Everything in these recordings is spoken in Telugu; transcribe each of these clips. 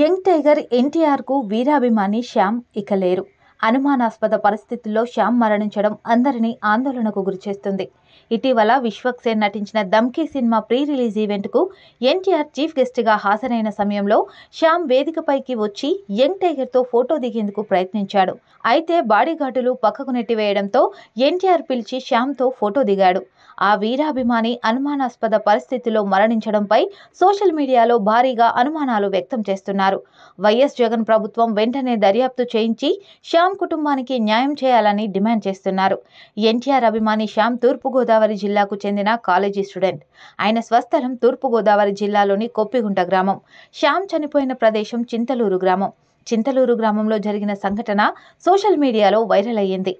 యంగ్ టైగర్ ఎన్టీఆర్కు వీరాభిమాని శ్యామ్ ఇక లేరు అనుమానాస్పద పరిస్థితుల్లో శ్యామ్ మరణించడం అందరినీ ఆందోళనకు గురిచేస్తుంది ఇటీవల విశ్వక్సేన్ నటించిన దమ్కీ సినిమా ప్రీ రిలీజ్ ఈవెంట్కు ఎన్టీఆర్ చీఫ్ గెస్ట్గా హాజరైన సమయంలో శ్యామ్ వేదికపైకి వచ్చి యంగ్ టైగర్తో ఫోటో దిగేందుకు ప్రయత్నించాడు అయితే బాడీగార్డులు పక్కకు నెట్టివేయడంతో ఎన్టీఆర్ పిలిచి శ్యామ్తో ఫోటో దిగాడు ఆ వీరాభిమాని అనుమానాస్పద పరిస్థితిలో మరణించడంపై సోషల్ మీడియాలో భారీగా అనుమానాలు వ్యక్తం చేస్తున్నారు వైఎస్ జగన్ ప్రభుత్వం వెంటనే దర్యాప్తు చేయించి శ్యామ్ కుటుంబానికి న్యాయం చేయాలని డిమాండ్ చేస్తున్నారు ఎన్టీఆర్ అభిమాని శ్యామ్ తూర్పుగోదావరి గోదావరి జిల్లాకు చెందిన కాలేజీ స్టూడెంట్ ఆయన స్వస్థలం తూర్పుగోదావరి జిల్లాలోని కొప్పిగుంట గ్రామం శ్యామ్ చనిపోయిన ప్రదేశం చింతలూరు గ్రామం చింతలూరు గ్రామంలో జరిగిన సంఘటన సోషల్ మీడియాలో వైరల్ అయ్యింది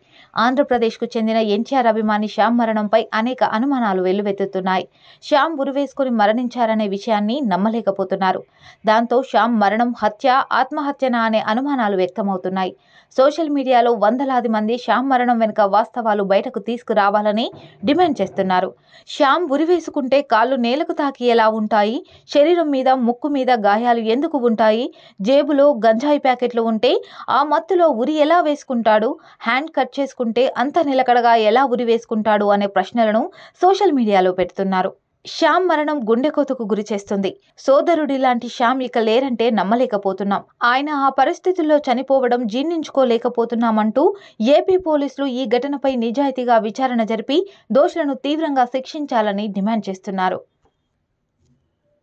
ఆంధ్రప్రదేశ్కు చెందిన ఎన్టీఆర్ అభిమాని శ్యామ్ మరణంపై అనేక అనుమానాలు వెల్లువెత్తుతున్నాయి శ్యామ్ ఉరివేసుకుని మరణించారనే విషయాన్ని నమ్మలేకపోతున్నారు దాంతో శ్యామ్ మరణం హత్య ఆత్మహత్యన అనే అనుమానాలు వ్యక్తమవుతున్నాయి సోషల్ మీడియాలో వందలాది మంది శ్యామ్ మరణం వెనుక వాస్తవాలు బయటకు తీసుకురావాలని డిమాండ్ చేస్తున్నారు శ్యామ్ ఉరివేసుకుంటే కాళ్ళు నేలకు తాకి ఎలా ఉంటాయి శరీరం మీద ముక్కు మీద గాయాలు ఎందుకు ఉంటాయి జేబులో గంజాయి బొప్పాయి ప్యాకెట్లు ఉంటే ఆ మత్తులో ఉరి ఎలా వేసుకుంటాడు హ్యాండ్ కట్ చేసుకుంటే అంత నిలకడగా ఎలా ఉరి వేసుకుంటాడు అనే ప్రశ్నలను సోషల్ మీడియాలో పెడుతున్నారు శ్యామ్ మరణం గుండెకోతకు గురి చేస్తుంది సోదరుడి లాంటి శ్యామ్ ఇక లేరంటే నమ్మలేకపోతున్నాం ఆయన ఆ పరిస్థితుల్లో చనిపోవడం జీర్ణించుకోలేకపోతున్నామంటూ ఏపీ పోలీసులు ఈ ఘటనపై నిజాయితీగా విచారణ జరిపి దోషులను తీవ్రంగా శిక్షించాలని డిమాండ్ చేస్తున్నారు